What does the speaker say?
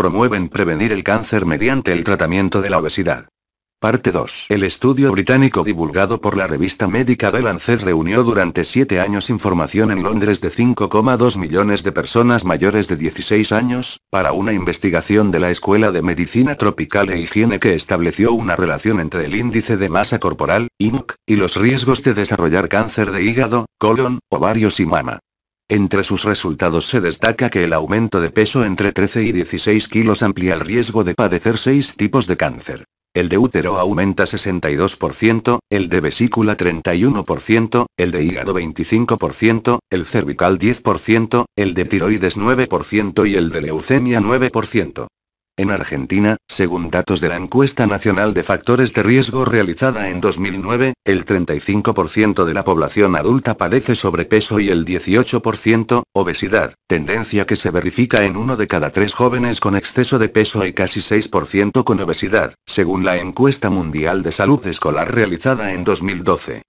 promueven prevenir el cáncer mediante el tratamiento de la obesidad. Parte 2. El estudio británico divulgado por la revista médica The Lancet reunió durante siete años información en Londres de 5,2 millones de personas mayores de 16 años, para una investigación de la Escuela de Medicina Tropical e Higiene que estableció una relación entre el índice de masa corporal, INC, y los riesgos de desarrollar cáncer de hígado, colon, ovarios y mama. Entre sus resultados se destaca que el aumento de peso entre 13 y 16 kilos amplía el riesgo de padecer 6 tipos de cáncer. El de útero aumenta 62%, el de vesícula 31%, el de hígado 25%, el cervical 10%, el de tiroides 9% y el de leucemia 9%. En Argentina, según datos de la encuesta nacional de factores de riesgo realizada en 2009, el 35% de la población adulta padece sobrepeso y el 18%, obesidad, tendencia que se verifica en uno de cada tres jóvenes con exceso de peso y casi 6% con obesidad, según la encuesta mundial de salud escolar realizada en 2012.